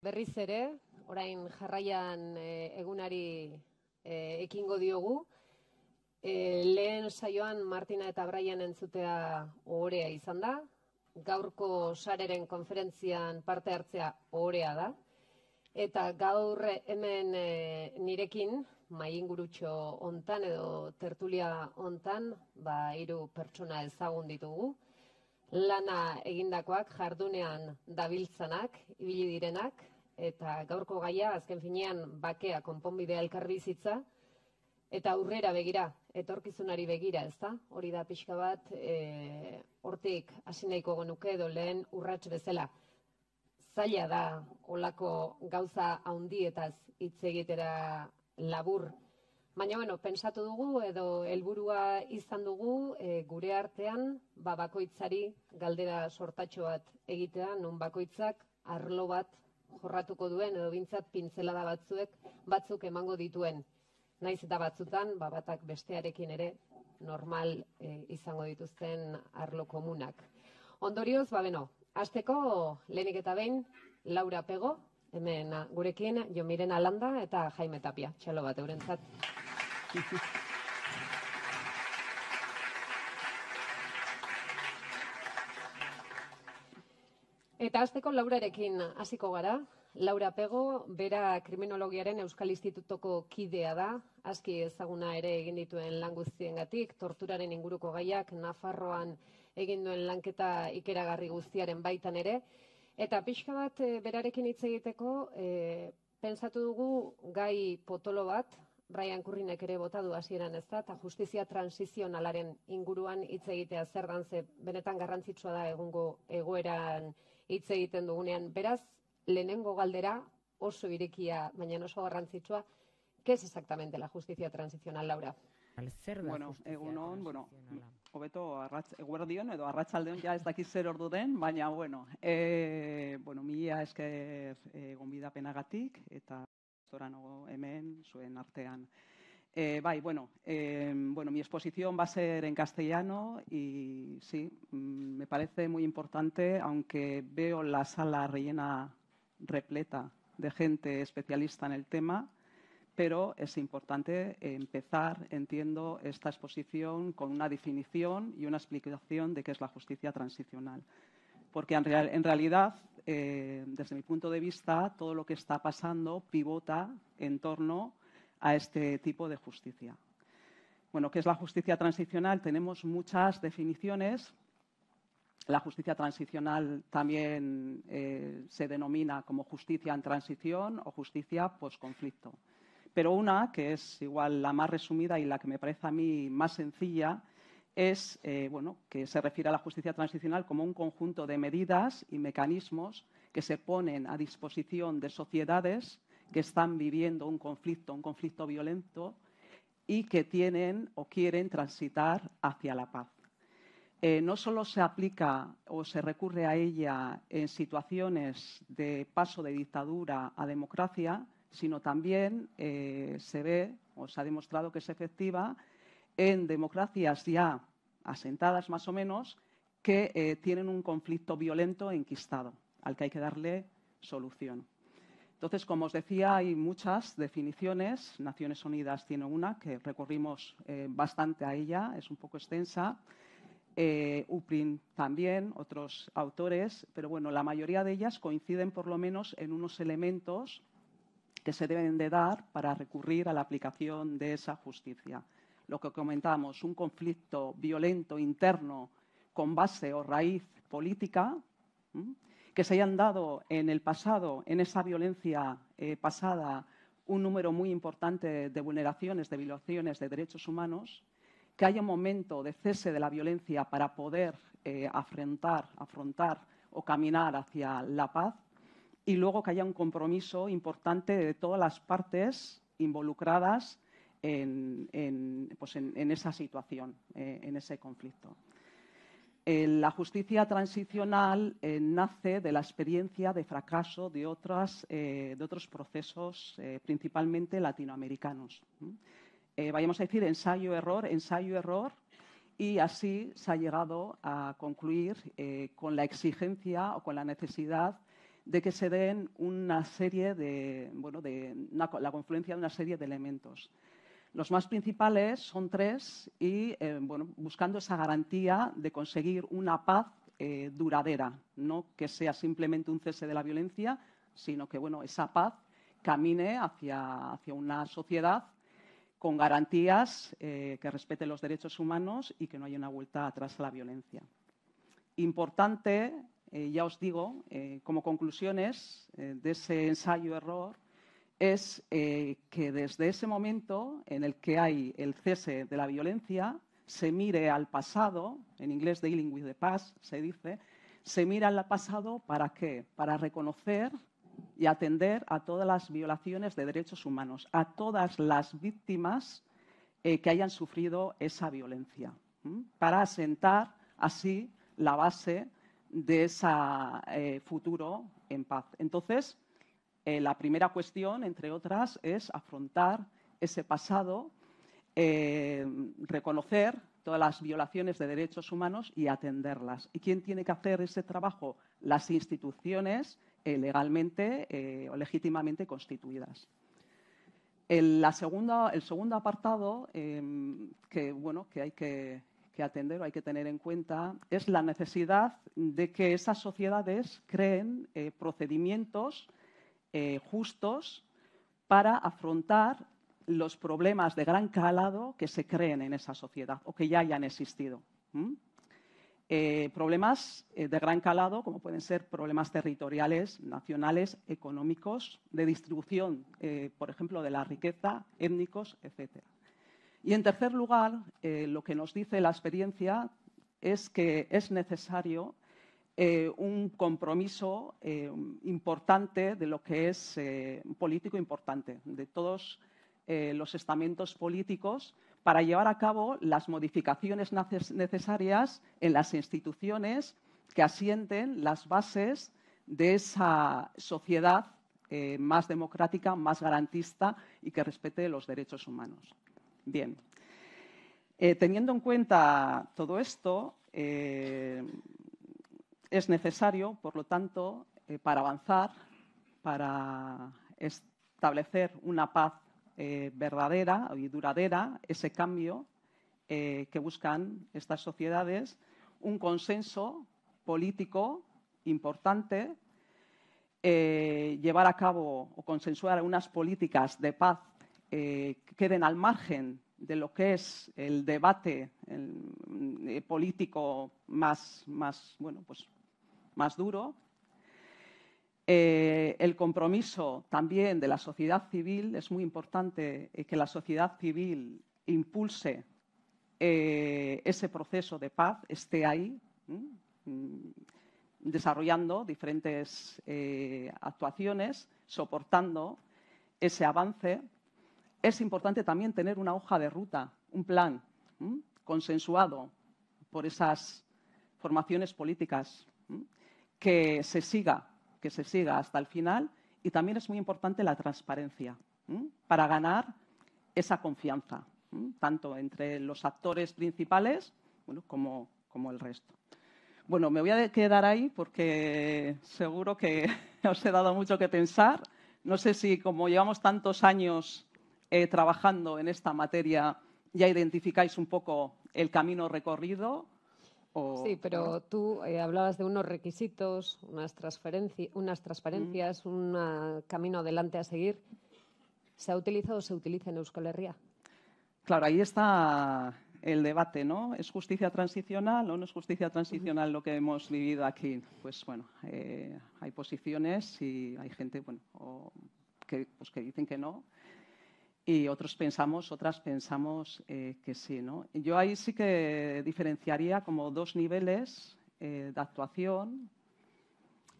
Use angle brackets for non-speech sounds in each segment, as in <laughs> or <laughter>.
berriz ere, orain jarraian eh, egunari eh, ekingo diogu. E, lehen saioan Martina eta Brian entzutea ohorea izan da. Gaurko sareren konferentzian parte hartzea ohorea da. Eta gaur hemen nirekin, maingurutxo hontan edo tertulia hontan, ba hiru pertsona ezagun ditugu. Lana egindakoak jardunean dabiltzanak, ibili direnak, eta gaurko gaia azken finean bakea konponbidea elkarbizitza eta aurrera begira, etorkizunari begira, ezta? Hori da pixka bat, e, hortik hasi nahiko genuke edo lehen urrats bezala. Zaila da olako gauza haundietaz hitz egitera labur. Baina, bueno, pensatu dugu edo helburua izan dugu e, gure artean ba, bakoitzari galdera sortatxo bat egitea, non bakoitzak arlo bat jorratuko duen edo bintzat pintzelada batzuek batzuk emango dituen. Naiz eta batzutan, ba, batak bestearekin ere normal eh, izango dituzten arlo komunak. Ondorioz, ba beno, azteko lehenik eta behin, Laura Pego, hemen gurekin, Jomiren Alanda eta Jaime Tapia, txalo bat eurentzat. <laughs> Eta azteko laurarekin hasiko gara. Laura Pego, bera kriminologiaren Euskal Institutoko kidea da, aski ezaguna ere egin dituen lan guztiengatik, torturaren inguruko gaiak Nafarroan egin duen lanketa ikeragarri guztiaren baitan ere. Eta pixka bat e, berarekin hitz egiteko, e, eh, pensatu dugu gai potolo bat, Brian Currinek ere bota du hasieran ez da, eta justizia transizionalaren inguruan hitz egitea zer dan ze benetan garrantzitsua da egungo egun hitz egiten dugunean. Beraz, lehenengo galdera oso irekia, baina oso garrantzitsua, ¿qué es exactamente la justicia transicional, Laura? Bueno, da bueno, egunon, bueno, hobeto eguerdion edo arratsaldeon ja ez daki zer ordu den, baina bueno, e, bueno, mila eske e, gonbidapenagatik eta zora hemen zuen artean. Eh, bueno, eh, bueno, mi exposición va a ser en castellano y sí, mm, me parece muy importante, aunque veo la sala rellena repleta de gente especialista en el tema, pero es importante empezar, entiendo, esta exposición con una definición y una explicación de qué es la justicia transicional. Porque en, realidad, eh, desde mi punto de vista, todo lo que está pasando pivota en torno a este tipo de justicia. Bueno, ¿qué es la justicia transicional? Tenemos muchas definiciones. La justicia transicional también eh, se denomina como justicia en transición o justicia post-conflicto. Pero una, que es igual la más resumida y la que me parece a mí más sencilla, es eh, bueno, que se refiere a la justicia transicional como un conjunto de medidas y mecanismos que se ponen a disposición de sociedades que están viviendo un conflicto, un conflicto violento y que tienen o quieren transitar hacia la paz. Eh, no solo se aplica o se recurre a ella en situaciones de paso de dictadura a democracia, sino también eh, se ve o se ha demostrado que es efectiva en democracias ya asentadas más o menos que eh, tienen un conflicto violento enquistado al que hay que darle solución. Entonces, como os decía, hay muchas definiciones. Naciones Unidas tiene una que recurrimos eh, bastante a ella, es un poco extensa. Eh, UPRIN también, otros autores, pero bueno, la mayoría de ellas coinciden por lo menos en unos elementos que se deben de dar para recurrir a la aplicación de esa justicia. Lo que comentamos, un conflicto violento interno con base o raíz política, que se hayan dado en el pasado, en esa violencia eh, pasada, un número muy importante de vulneraciones, de violaciones de derechos humanos, que haya un momento de cese de la violencia para poder eh, afrontar, afrontar o caminar hacia la paz y luego que haya un compromiso importante de todas las partes involucradas en, pues esa situación, eh, en ese conflicto. Eh, la justicia transicional eh, nace de la experiencia de fracaso de, eh, de otros procesos, principalmente latinoamericanos. vayamos a decir ensayo-error, ensayo-error, y así se ha llegado a concluir con la exigencia o con la necesidad de que se den una serie de, bueno, la confluencia de una serie de elementos. Los más principales son tres y eh, bueno, buscando esa garantía de conseguir una paz eh, duradera, no que sea simplemente un cese de la violencia, sino que bueno, esa paz camine hacia, hacia una sociedad con garantías eh, que respete los derechos humanos y que no haya una vuelta atrás a la violencia. Importante, ya os digo, como conclusiones de ese ensayo-error, es eh, que desde ese momento en el que hay el cese de la violencia, se mire al pasado, en inglés dealing with the past se dice, se mira al pasado para qué? Para reconocer y atender a todas las violaciones de derechos humanos, a todas las víctimas eh, que hayan sufrido esa violencia, para asentar así la base de ese eh, futuro en paz. Entonces, eh, la primera cuestión, entre otras, es afrontar ese pasado, eh, reconocer todas las violaciones de derechos humanos y atenderlas. ¿Y quién tiene que hacer ese trabajo? Las instituciones eh, legalmente o legítimamente constituidas. El, la segunda, el segundo apartado em, que, bueno, que hay que, que atender o hay que tener en cuenta es la necesidad de que esas sociedades creen procedimientos eh, justos para afrontar los problemas de gran calado que se creen en esa sociedad o que ya hayan existido. Eh, problemas eh, de gran calado, como pueden ser problemas territoriales, nacionales, económicos, de distribución, por ejemplo, de la riqueza, étnicos, etc. Y en tercer lugar, lo que nos dice la experiencia es que es necesario eh, un compromiso eh, importante de lo que es eh, político importante, de todos los estamentos políticos, para llevar a cabo las modificaciones necesarias en las instituciones que asienten las bases de esa sociedad más democrática, más garantista y que respete los derechos humanos. Bien. teniendo en cuenta todo esto, es necesario, por lo tanto, eh, para avanzar, para establecer una paz eh, verdadera y duradera, ese cambio eh, que buscan estas sociedades, un consenso político importante, llevar a cabo o consensuar unas políticas de paz que queden al margen de lo que es el debate político más, más bueno, pues, más duro. Eh, el compromiso también de la sociedad civil, es muy importante eh, que la sociedad civil impulse eh, ese proceso de paz, esté ahí, mm, desarrollando diferentes actuaciones, soportando ese avance. Es importante también tener una hoja de ruta, un plan consensuado por esas formaciones políticas que se siga, que se siga hasta el final y también es muy importante la transparencia para ganar esa confianza, tanto entre los actores principales como, como el resto. Bueno, me voy a quedar ahí porque seguro que <laughs> os he dado mucho que pensar. No sé si como llevamos tantos años eh, trabajando en esta materia, ya identificáis un poco el camino recorrido sí, pero tú eh, hablabas de unos requisitos, unas, unas transparencias, mm. un camino adelante a seguir. ¿Se ha utilizado o se utiliza en Euskal Herria? Claro, ahí está el debate, ¿no? ¿Es justicia transicional o no es justicia transicional lo que hemos vivido aquí? Pues bueno, eh, hay posiciones y hay gente bueno, pues que dicen que no y otros pensamos, otras pensamos eh, que sí. ¿no? Yo ahí sí que diferenciaría como dos niveles eh, de actuación.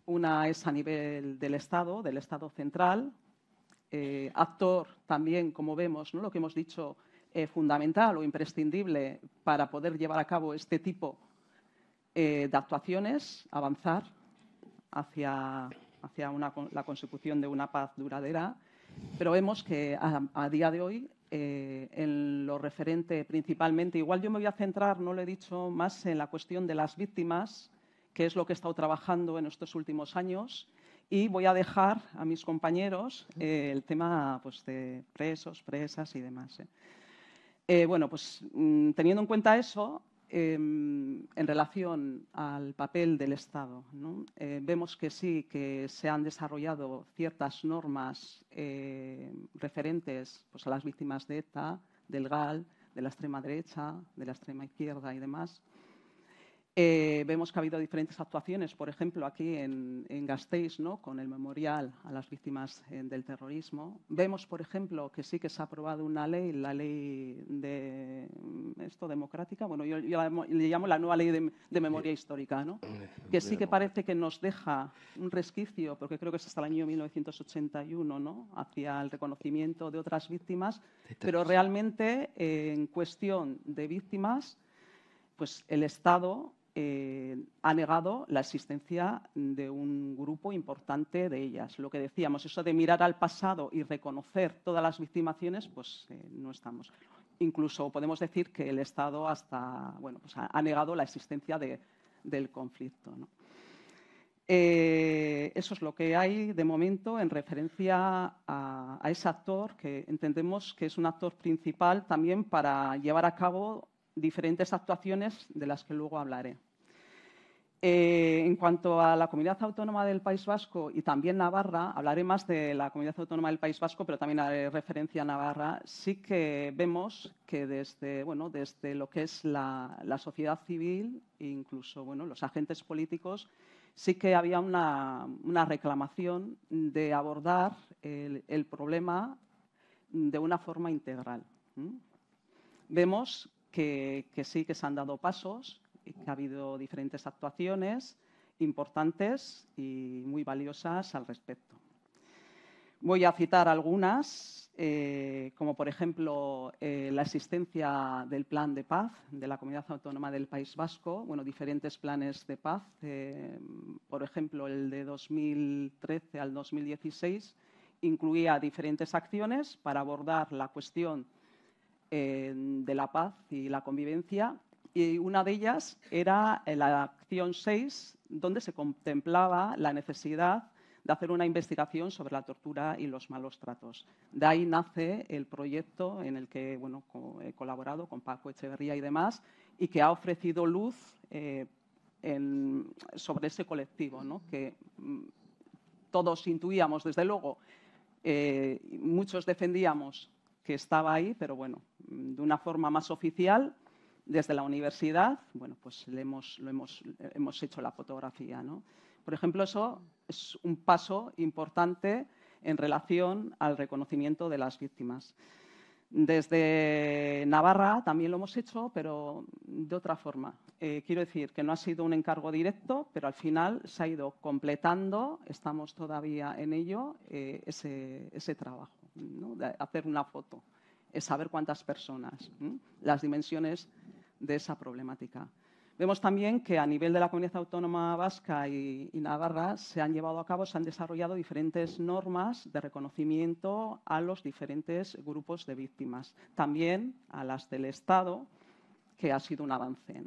Una es a nivel del Estado, del Estado central, eh, actor también, como vemos, lo que hemos dicho, fundamental o imprescindible para poder llevar a cabo este tipo de actuaciones, avanzar hacia, hacia la consecución de una paz duradera pero vemos que a, día de hoy, eh, en lo referente principalmente, igual yo me voy a centrar, no lo he dicho, más en la cuestión de las víctimas, que es lo que he estado trabajando en estos últimos años, y voy a dejar a mis compañeros eh, el tema pues, de presos, presas y demás. Eh. bueno, pues mm, teniendo en cuenta eso, Em, en relación al papel del Estado. Eh, vemos que sí, que se han desarrollado ciertas normas eh, referentes pues, a las víctimas de ETA, del GAL, de la extrema derecha, de la extrema izquierda y demás, eh, vemos que ha habido diferentes actuaciones, por ejemplo, aquí en, en Gasteiz, ¿no? con el memorial a las víctimas eh, del terrorismo. Vemos, por ejemplo, que sí que se ha aprobado una ley, la ley de mm, esto democrática, bueno, yo, le llamo la nueva ley de, memoria eh, histórica, ¿no? que sí que parece que nos deja un resquicio, porque creo que es hasta el año 1981, ¿no? hacia el reconocimiento de otras víctimas, pero realmente en cuestión de víctimas, pues el Estado eh, ha negado la existencia de un grupo importante de ellas. Lo que decíamos, eso de mirar al pasado y reconocer todas las victimaciones, pues eh, no estamos. Incluso podemos decir que el Estado hasta, bueno, pues ha, negado la existencia del conflicto. Eh, eso es lo que hay de momento en referencia a, ese actor, que entendemos que es un actor principal también para llevar a cabo diferentes actuaciones de las que luego hablaré. Eh, en cuanto a la comunidad autónoma del País Vasco y también Navarra, hablaré más de la comunidad autónoma del País Vasco, pero también haré referencia a Navarra. Sí que vemos que desde, bueno, desde lo que es la, sociedad civil, incluso bueno, los agentes políticos, sí que había una, reclamación de abordar el, problema de una forma integral. Vemos que sí que se han dado pasos, ha habido diferentes actuaciones importantes y muy valiosas al respecto. Voy a citar algunas, eh, como por ejemplo eh, la existencia del Plan de Paz de la Comunidad Autónoma del País Vasco, bueno, diferentes planes de paz, eh, por ejemplo el de 2013 al 2016 incluía diferentes acciones para abordar la cuestión de la paz y la convivencia y una de ellas era eh, la acción 6, donde se contemplaba la necesidad de hacer una investigación sobre la tortura y los malos tratos. De ahí nace el proyecto en el que bueno, he colaborado con Paco Echeverría y demás, y que ha ofrecido luz eh, sobre ese colectivo, ¿no? que mm, todos intuíamos, desde luego, eh, muchos defendíamos que estaba ahí, pero bueno, mm, de una forma más oficial desde la universidad, bueno, pues hemos, lo hemos, hecho la fotografía, ¿no? Por ejemplo, eso es un paso importante en relación al reconocimiento de las víctimas. Desde Navarra también lo hemos hecho, pero de otra forma. Eh, quiero decir que no ha sido un encargo directo, pero al final se ha ido completando, estamos todavía en ello, eh, ese, trabajo, de hacer una foto, saber cuántas personas, las dimensiones de esa problemática. Vemos también que a nivel de la comunidad autónoma vasca y, Navarra se han llevado a cabo, se han desarrollado diferentes normas de reconocimiento a los diferentes grupos de víctimas, también a las del Estado, que ha sido un avance.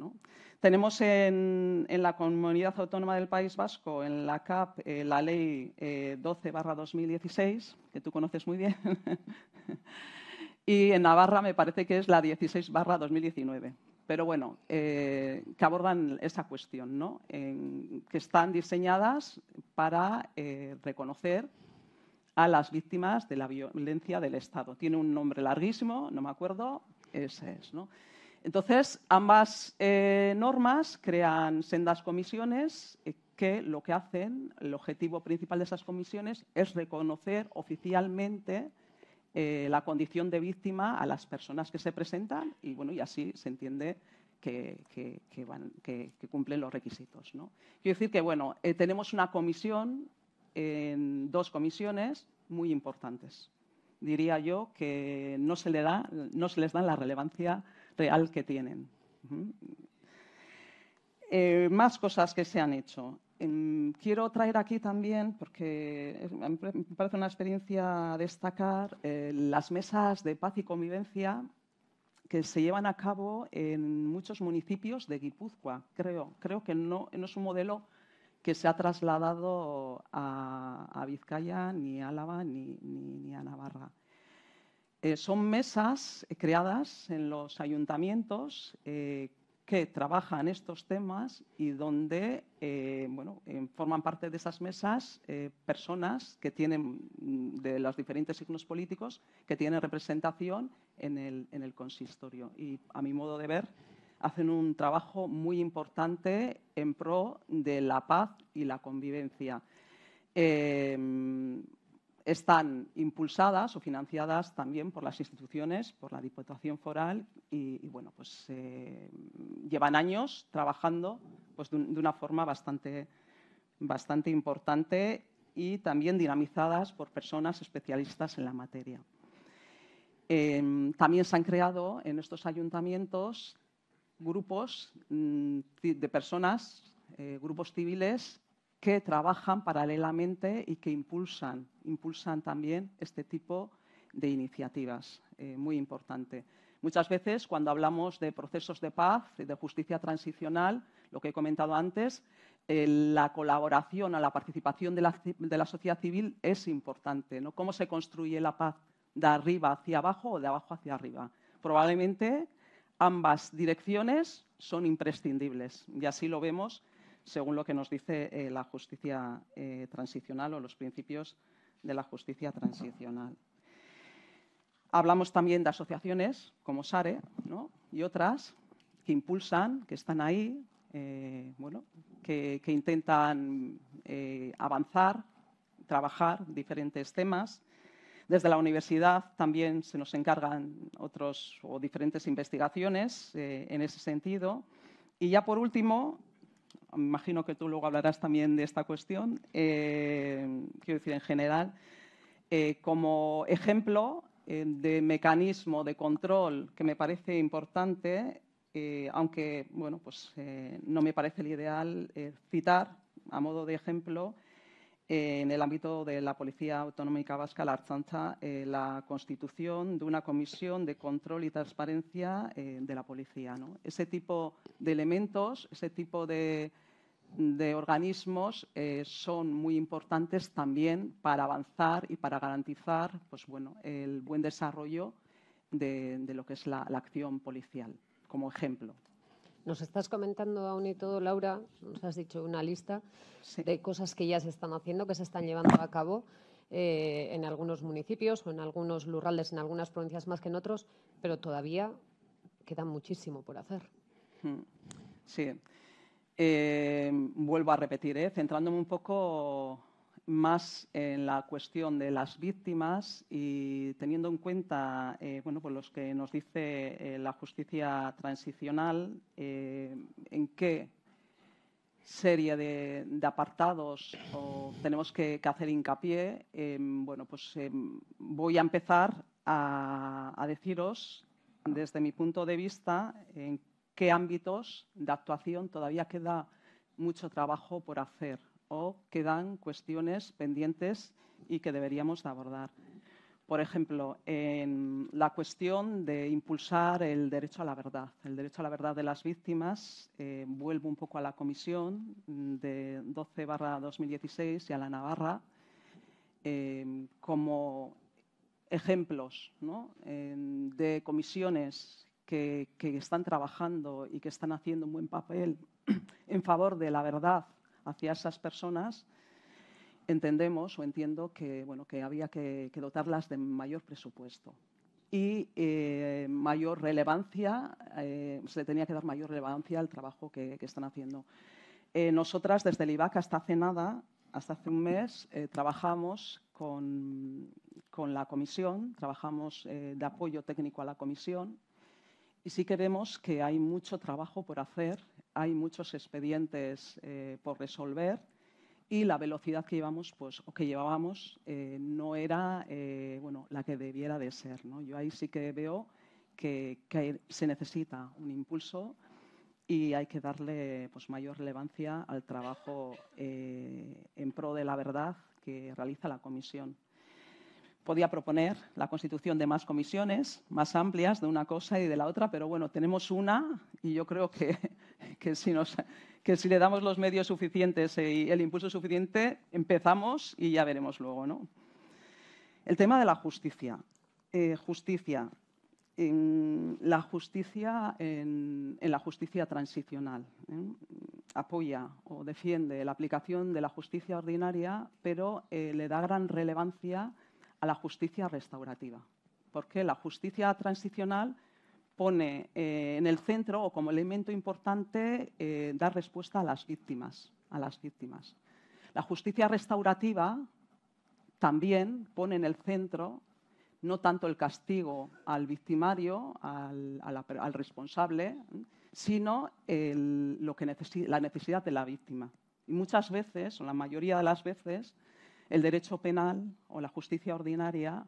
Tenemos en, la comunidad autónoma del País Vasco, en la CAP, eh, la ley 12-2016, eh, que tú conoces muy bien, <laughs> y en Navarra me parece que es la 16-2019 pero bueno, eh, que abordan esa cuestión, ¿no? que están diseñadas para eh, reconocer a las víctimas de la violencia del Estado. Tiene un nombre larguísimo, no me acuerdo, ese es. Entonces, ambas eh, normas crean sendas comisiones que lo que hacen, el objetivo principal de esas comisiones es reconocer oficialmente eh, la condición de víctima a las personas que se presentan y, bueno, y así se entiende que, que, cumplen los requisitos. ¿no? Quiero decir que bueno, eh, tenemos una comisión, dos comisiones muy importantes. Diría yo que no se, le da, no se les da la relevancia real que tienen. Eh, más cosas que se han hecho. Em, quiero traer aquí también, porque me parece una experiencia destacar, eh, las mesas de paz y convivencia que se llevan a cabo en muchos municipios de Guipúzcoa, creo. Creo que no, es un modelo que se ha trasladado a, Vizcaya, ni a Álava, ni, ni, a Navarra. Eh, son mesas creadas en los ayuntamientos eh, que trabajan estos temas y donde eh, bueno, eh, forman parte de esas mesas eh, personas que tienen mm, de los diferentes signos políticos que tienen representación en el, en el consistorio. Y a mi modo de ver, hacen un trabajo muy importante en pro de la paz y la convivencia están impulsadas o financiadas también por las instituciones, por la Diputación Foral y, bueno, pues eh, llevan años trabajando pues, de, una forma bastante, bastante importante y también dinamizadas por personas especialistas en la materia. Em, también se han creado en estos ayuntamientos grupos mm, de personas, eh, grupos civiles que trabajan paralelamente y que impulsan, impulsan también este tipo de iniciativas. Eh, muy importante. Muchas veces, cuando hablamos de procesos de paz, de justicia transicional, lo que he comentado antes, eh, la colaboración o la participación de la, sociedad civil es importante. ¿no? ¿Cómo se construye la paz? ¿De arriba hacia abajo o de abajo hacia arriba? Probablemente ambas direcciones son imprescindibles y así lo vemos según lo que nos dice eh, la justicia eh, transicional o los principios de la justicia transicional. Hablamos también de asociaciones como SARE y otras que impulsan, que están ahí, eh, bueno, que, que intentan avanzar, trabajar diferentes temas. Desde la universidad también se nos encargan otros o diferentes investigaciones en ese sentido. Y ya por último, me imagino que tú luego hablarás también de esta cuestión, eh, quiero decir, en general, eh, como ejemplo eh, de mecanismo de control que me parece importante, aunque, bueno, pues no me parece el ideal citar, a modo de ejemplo, en el ámbito de la Policía Autonómica Vasca, la Archancha, la constitución de una comisión de control y transparencia de la policía. Ese tipo de elementos, ese tipo de de organismos eh, son muy importantes también para avanzar y para garantizar pues, bueno, el buen desarrollo de, lo que es la, acción policial, como ejemplo. Nos estás comentando aún y todo, Laura, nos has dicho una lista de cosas que ya se están haciendo, que se están llevando a cabo. Eh, en algunos municipios o en algunos rurales, en algunas provincias más que en otros, pero todavía queda muchísimo por hacer. Mm. Sí, eh, vuelvo a repetir, eh, centrándome un poco más en la cuestión de las víctimas y teniendo en cuenta eh, bueno, pues los que nos dice la justicia transicional, en qué serie de, apartados tenemos que, hacer hincapié, em, bueno, pues em, voy a empezar a, deciros desde mi punto de vista en qué ámbitos de actuación todavía queda mucho trabajo por hacer o quedan cuestiones pendientes y que deberíamos abordar. Por ejemplo, en la cuestión de impulsar el derecho a la verdad. El derecho a la verdad de las víctimas, eh, vuelvo un poco a la comisión de 12-2016 y a la Navarra, eh, como ejemplos de comisiones que, están trabajando y que están haciendo un buen papel <clears throat> en favor de la verdad hacia esas personas, entendemos o entiendo que, bueno, que había que, dotarlas de mayor presupuesto y eh, mayor relevancia, eh, se le tenía que dar mayor relevancia al trabajo que, están haciendo. Eh, nosotras desde el IBAC hasta hace nada, hasta hace un mes, trabajamos con, con, la comisión, trabajamos de apoyo técnico a la comisión y sí que vemos que hay mucho trabajo por hacer, hay muchos expedientes eh, por resolver y la velocidad que llevamos, pues, o que llevábamos, eh, no era eh, bueno, la que debiera de ser. Yo ahí sí que veo que, que, se necesita un impulso y hay que darle pues, mayor relevancia al trabajo en pro de la verdad que realiza la comisión podía proponer la constitución de más comisiones, más amplias, de una cosa y de la otra, pero bueno, tenemos una y yo creo que, <laughs> que, si, nos, que si, le damos los medios suficientes y el impulso suficiente, empezamos y ya veremos luego. ¿no? El tema de la justicia. Eh, justicia. En la justicia en, la justicia transicional. ¿eh? Apoya o defiende la aplicación de la justicia ordinaria, pero eh, le da gran relevancia a la justicia restaurativa. Porque la justicia transicional pone eh, en el centro o como elemento importante eh, dar respuesta a las víctimas, a las víctimas. La justicia restaurativa también pone en el centro no tanto el castigo al victimario, al, responsable, sino lo que la necesidad de la víctima. Y muchas veces, o la mayoría de las veces, el derecho penal o la justicia ordinaria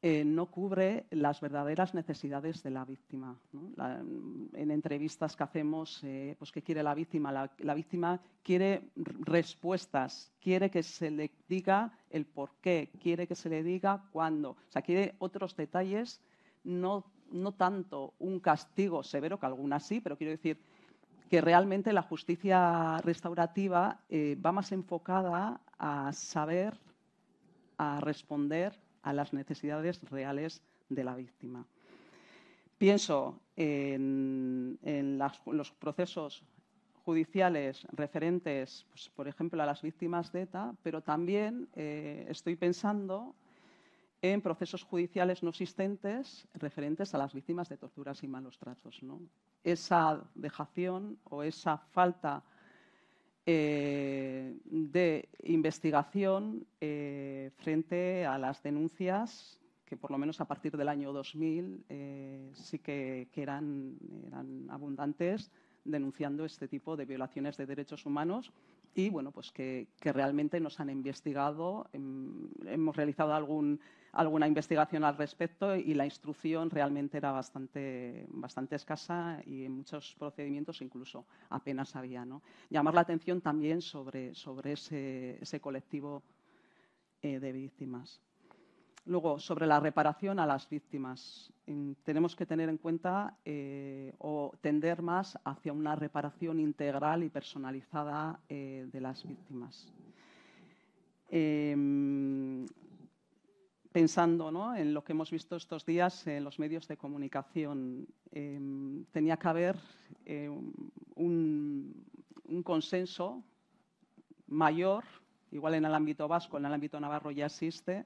eh, no cubre las verdaderas necesidades de la víctima. en entrevistas que hacemos, eh, pues, ¿qué quiere la víctima? La, víctima quiere respuestas, quiere que se le diga el por qué, quiere que se le diga cuándo. O sea, quiere otros detalles, no, no tanto un castigo severo, que alguna sí, pero quiero decir, que realmente la justicia restaurativa eh, va más enfocada a saber, a responder a las necesidades reales de la víctima. Pienso en, los procesos judiciales referentes, pues, por ejemplo, a las víctimas de ETA, pero también eh, estoy pensando en procesos judiciales no existentes referentes a las víctimas de torturas y malos tratos. Esa dejación o esa falta eh, de investigación eh, frente a las denuncias que por lo menos a partir del año 2000 eh, sí que, eran, abundantes denunciando este tipo de violaciones de derechos humanos y bueno, pues que, que realmente nos han investigado, em, hemos realizado algún alguna investigación al respecto y la instrucción realmente era bastante, bastante escasa y en muchos procedimientos incluso apenas había. ¿no? Llamar la atención también sobre, sobre ese, colectivo eh, de víctimas. Luego, sobre la reparación a las víctimas. Mm, tenemos que tener en cuenta eh, o tender más hacia una reparación integral y personalizada eh, de las víctimas. Em, pensando en lo que hemos visto estos días en los medios de comunicación. Em, tenía que haber em, un, consenso mayor, igual en el ámbito vasco, en el ámbito navarro ya existe,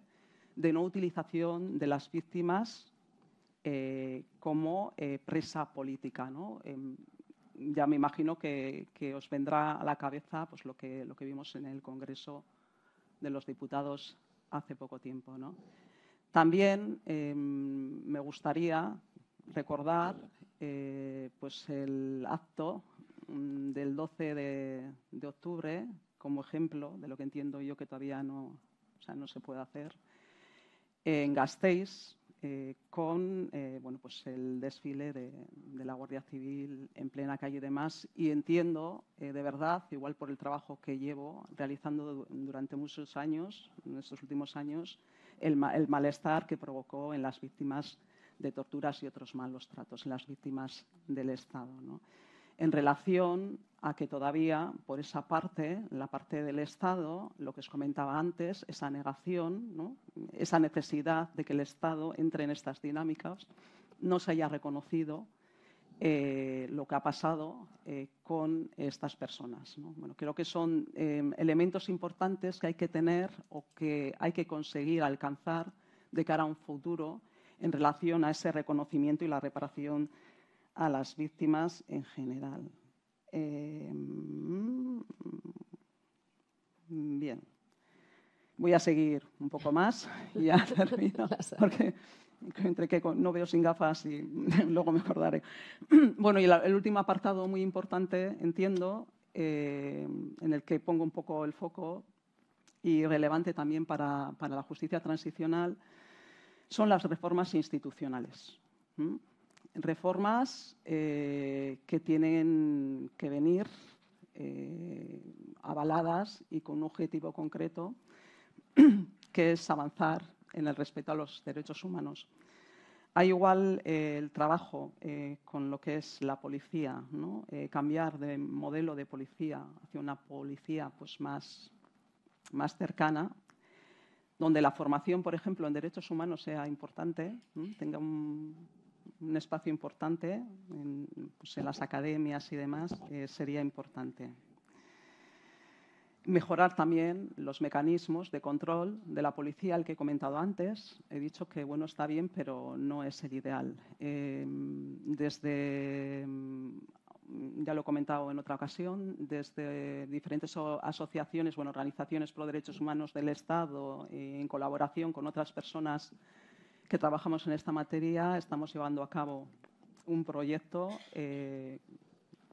de no utilización de las víctimas eh, como eh, presa política. Em, ya me imagino que, os vendrá a la cabeza pues, lo que vimos en el Congreso de los Diputados hace poco tiempo. ¿no? También em, me gustaría recordar eh, pues el acto mm, del 12 de, octubre como ejemplo de lo que entiendo yo que todavía no, no se puede hacer en Gasteiz, eh, con eh, bueno, pues el desfile de, la Guardia Civil en plena calle de demás. Y entiendo, eh, de verdad, igual por el trabajo que llevo realizando durante muchos años, en estos últimos años, el, el malestar que provocó en las víctimas de torturas y otros malos tratos, en las víctimas del Estado. ¿no? En relación a que todavía, por esa parte, la parte del Estado, lo que os comentaba antes, esa negación, esa necesidad de que el Estado entre en estas dinámicas, no se haya reconocido eh, lo que ha pasado eh, con estas personas. Bueno, creo que son em, elementos importantes que hay que tener o que hay que conseguir alcanzar de cara a un futuro en relación a ese reconocimiento y la reparación a las víctimas en general. Eh, mm, bien. Voy a seguir un poco más y ya <laughs> termino, porque entre que no veo sin gafas y <laughs> luego me acordaré. <clears throat> Bueno, y el último apartado muy importante, entiendo, eh, en el que pongo un poco el foco y relevante también para, la justicia transicional, son las reformas institucionales reformas eh, que tienen que venir eh, avaladas y con un objetivo concreto, <clears throat> que es avanzar en el respeto a los derechos humanos. Hay igual eh, el trabajo con lo que es la policía, ¿no? cambiar de modelo de policía hacia una policía pues, más, más cercana, donde la formación, por ejemplo, en derechos humanos sea importante, tenga un, un espacio importante pues, en, las academias y demás eh, sería importante. Mejorar también los mecanismos de control de la policía, el que he comentado antes. He dicho que, bueno, está bien, pero no es el ideal. Em, desde ya lo he comentado en otra ocasión, desde diferentes asociaciones, bueno, organizaciones pro derechos humanos del Estado, en colaboración con otras personas que trabajamos en esta materia estamos llevando a cabo un proyecto eh,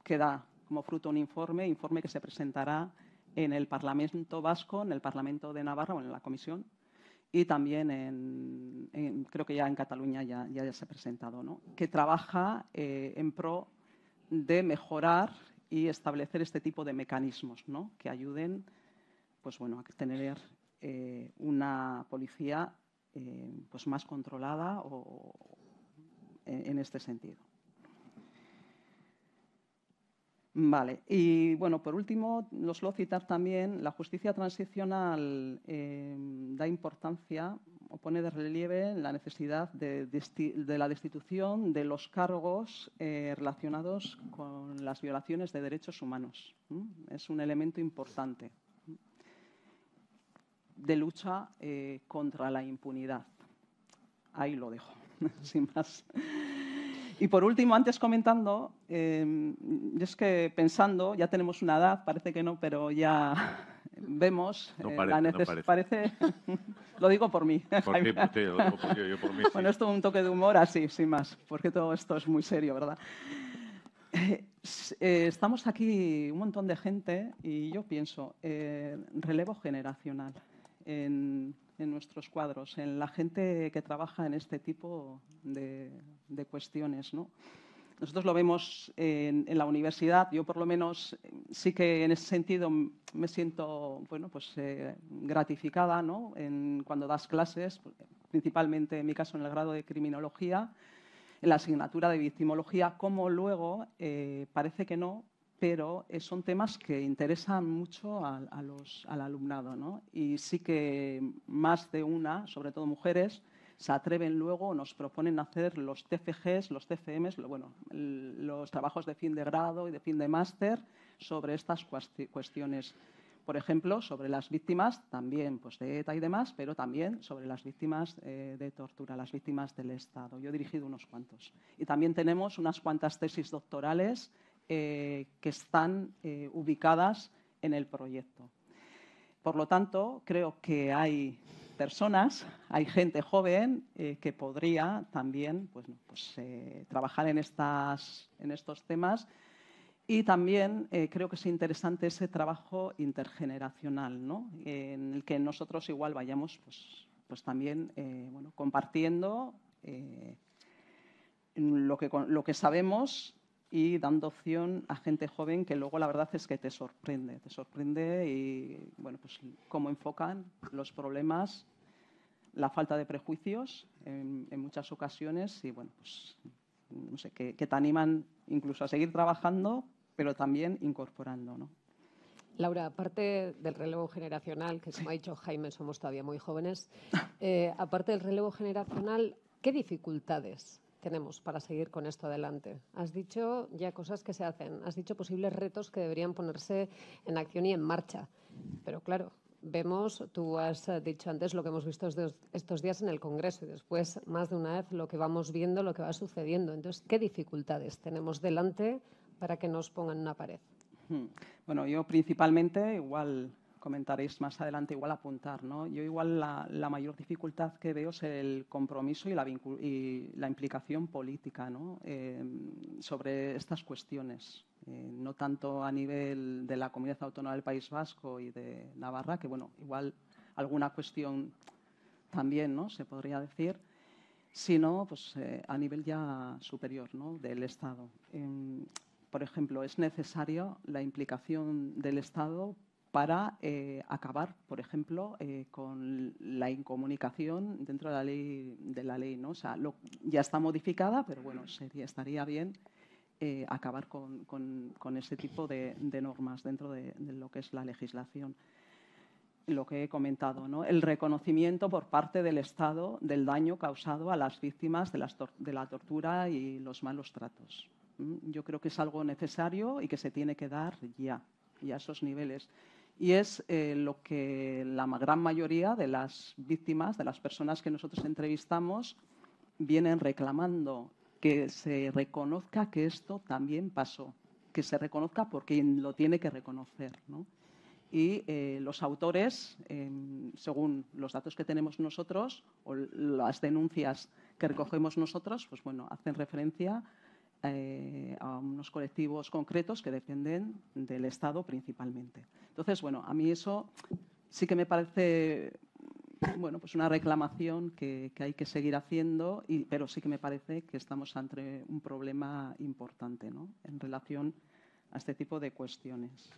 que da como fruto un informe, informe que se presentará en el Parlamento Vasco, en el Parlamento de Navarra o en la Comisión y también en, creo que ya en Cataluña ya, ya se ha presentado, ¿no? que trabaja eh, en pro de mejorar y establecer este tipo de mecanismos ¿no? que ayuden pues bueno, a tener eh, una policía eh, pues más controlada o, en, este sentido. Vale, y bueno, por último, los lo citar también, la justicia transicional eh, da importancia o pone de relieve la necesidad de, la destitución de los cargos eh, relacionados con las violaciones de derechos humanos. Es un elemento importante de lucha eh, contra la impunidad. Ahí lo dejo, <laughs> sin más. Y por último, antes comentando, em, es que pensando, ya tenemos una edad, parece que no, pero ya <laughs> vemos parece, eh, la parece. <laughs> lo digo por mí. Por por mí. Bueno, esto es un toque de humor así, sin más, porque todo esto es muy serio, ¿verdad? Eh, estamos aquí un montón de gente y yo pienso, relevo generacional en, nuestros cuadros, en la gente que trabaja en este tipo de, de cuestiones. ¿no? Nosotros lo vemos en, la universidad, yo por lo menos sí que en ese sentido me siento bueno, pues, eh, gratificada ¿no? en, cuando das clases, principalmente en mi caso en el grado de criminología, en la asignatura de victimología, como luego eh, parece que no, pero eh, son temas que interesan mucho al alumnado. ¿no? Y sí que más de una, sobre todo mujeres, se atreven luego, nos proponen hacer los TFGs, los TFMs, bueno, los trabajos de fin de grado y de fin de máster sobre estas cuestiones. Por ejemplo, sobre las víctimas también pues de ETA y demás, pero también sobre las víctimas eh, de tortura, las víctimas del Estado. Yo he dirigido unos cuantos. Y también tenemos unas cuantas tesis doctorales eh, que están eh, ubicadas en el proyecto. Por lo tanto, creo que hay personas, hay gente joven eh, que podría también pues, trabajar en, estas, en estos temas y también creo que es interesante ese trabajo intergeneracional, en el que nosotros igual vayamos pues, pues también compartiendo lo, que, lo que sabemos y dando opción a gente joven que luego la verdad es que te sorprende, te sorprende y bueno, pues cómo enfocan los problemas, la falta de prejuicios en, muchas ocasiones y bueno, pues no sé, que, te animan incluso a seguir trabajando, pero también incorporando, ¿no? Laura, aparte del relevo generacional, que como ha dicho Jaime, somos todavía muy jóvenes, <laughs> eh, aparte del relevo generacional, ¿qué dificultades tenemos para seguir con esto adelante. Has dicho ya cosas que se hacen, has dicho posibles retos que deberían ponerse en acción y en marcha. Pero claro, vemos, tú has dicho antes lo que hemos visto estos días en el Congreso y después más de una vez lo que vamos viendo, lo que va sucediendo. Entonces, ¿qué dificultades tenemos delante para que nos pongan una pared? Hmm. Bueno, yo principalmente, igual comentaréis más adelante, igual apuntar. ¿no? Yo igual la, mayor dificultad que veo es el compromiso y la, y la implicación política eh, sobre estas cuestiones. Eh, no tanto a nivel de la comunidad autónoma del País Vasco y de Navarra, que bueno, igual alguna cuestión también ¿no? se podría decir, sino pues, eh, a nivel ya superior ¿no? del Estado. Em, por ejemplo, es necesaria la implicación del Estado para eh, acabar, por ejemplo, eh, con la incomunicación dentro de la ley. De la ley ¿no? sea, ya está modificada, pero bueno, estaría bien eh, acabar con, ese tipo de, normas dentro de, lo que es la legislación. Lo que he comentado, el reconocimiento por parte del Estado del daño causado a las víctimas de, la tortura y los malos tratos. Yo creo que es algo necesario y que se tiene que dar ya ya a esos niveles y es eh, lo que la gran mayoría de las víctimas, de las personas que nosotros entrevistamos, vienen reclamando, que se reconozca que esto también pasó, que se reconozca porque lo tiene que reconocer. Y eh, los autores, según los datos que tenemos nosotros o las denuncias que recogemos nosotros, pues bueno, hacen referencia eh, a unos colectivos concretos que dependen del Estado principalmente. Entonces, bueno, a mí eso sí que me parece bueno, pues una reclamación que, hay que seguir haciendo, y, pero sí que me parece que estamos ante un problema importante en relación a este tipo de cuestiones.